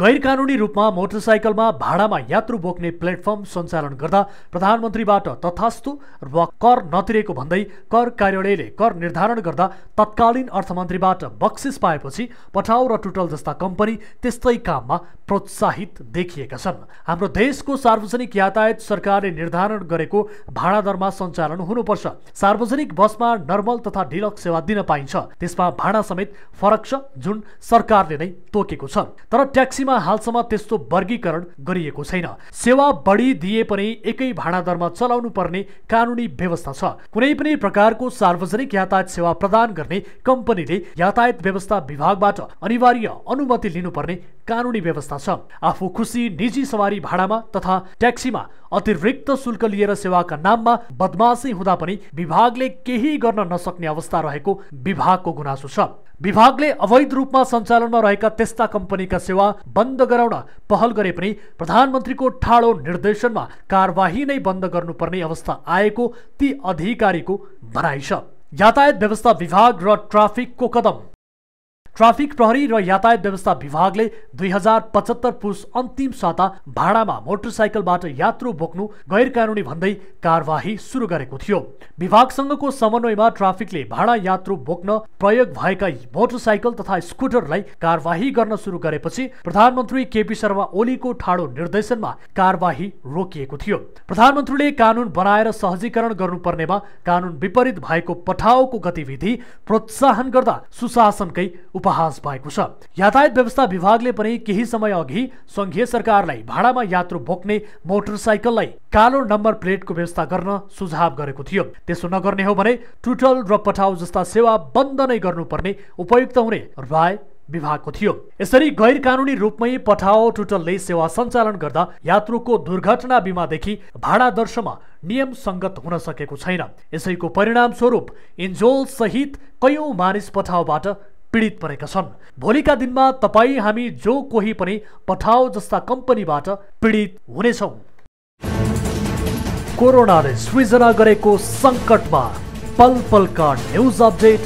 गैर कानुनी रूपमा मोटरसाइकलमा भाडामा यात्रु बोक्ने प्लेटफर्म सञ्चालन गर्दा प्रधानमन्त्रीबाट तथास्तु र कर नतिरेको भन्दै कर कार्यालयले कर निर्धारण गर्दा तत्कालीन अर्थमन्त्रीबाट बक्सिस पाएपछि पठाउ र टुटल जस्ता कम्पनी त्यस्तै काममा प्रोत्साहित देखिएका छन् हाम्रो देशको सार्वजनिक यातायात सरकारले निर्धारण गरेको भाडा दरमा सञ्चालन हुनुपर्छ सार्वजनिक बसमा नर्मल तथा डिलक्स सेवा दिन पाइन्छ त्यसमा भाडा समेत फरक छ जुन सरकारले नै तोकेको छ तर ट्याक्सी हालसम्म त्यस्तो वर्गीकरण गरिएको छैन सेवा बढी दिए पनि एकै दरमा चलाउनु पर्ने कानुनी व्यवस्था छ कुनै पनि प्रकारको सार्वजनिक यातायात सेवा प्रदान गर्ने कम्पनीले यातायात व्यवस्था विभागबाट अनिवार्य अनुमति लिनुपर्ने कानुनी व्यवस्था छ आफू खुसी निजी सवारी भाडामा तथा ट्याक्सीमा अतिरिक्त शुल्क लिएर सेवाका नाममा बदमासी हुँदा पनि विभागले केही गर्न नसक्ने अवस्था रहेको विभागको गुनासो छ विभागले अवैध रूपमा सञ्चालनमा रहेका त्यस्ता कम्पनीका सेवा बन्द गराउन पहल गरे पनि प्रधानमन्त्रीको ठाडो निर्देशनमा कारवाही नै बन्द गर्नुपर्ने अवस्था आएको ती अधिकारीको भनाइ छ यातायात व्यवस्था विभाग र ट्राफिकको कदम ट्राफिक प्रहरी र यातायात व्यवस्था विभागले दुई हजार पचहत्तर पुस अन्तिम साता भाडामा मोटरसाइकलबाट यात्रु बोक्नु गैर कानुनी भन्दै कारवाही सुरु गरेको थियो विभागसँगको समन्वयमा ट्राफिकले भाडा यात्रु बोक्न प्रयोग भएका मोटरसाइकल तथा स्कुटरलाई कारवाही गर्न सुरु गरेपछि प्रधानमन्त्री केपी शर्मा ओलीको ठाडो निर्देशनमा कारवाही रोकिएको थियो प्रधानमन्त्रीले कानुन बनाएर सहजीकरण गर्नुपर्नेमा कानुन विपरीत भएको पठाउको गतिविधि प्रोत्साहन गर्दा सुशासनकै उपहास भएको छ यातायात व्यवस्था विभागले पनि केही समय अघि सङ्घीय सरकारलाई भाडामा यात्रु बोक्ने मोटरसाइकललाई कालो नम्बर प्लेटको व्यवस्था गर्न सुझाव गरेको थियो त्यसो नगर्ने हो भने टुटल र पठाउ जस्ता सेवा बन्द नै गर्नुपर्ने उपयुक्त हुने राय विभागको थियो यसरी गैर कानुनी रूपमै पठाओ टुटलले सेवा सञ्चालन गर्दा यात्रुको दुर्घटना बिमादेखि भाडा दर्शमा नियम सङ्गत हुन सकेको छैन यसैको परिणाम स्वरूप इन्जोल सहित कैयौँ मानिस पठाउबाट पीडित भोलि का दिन में तपाईँ हमी जो कोई पठाओ जस्ता कंपनी पीडित होने कोरोना ने सृजना संकट में पल पल का न्यूज अपडेट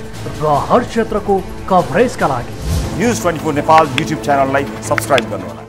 रेत्र को कवरेज का लागि news twenty four Nepal YouTube च्यानललाई सब्सक्राइब कर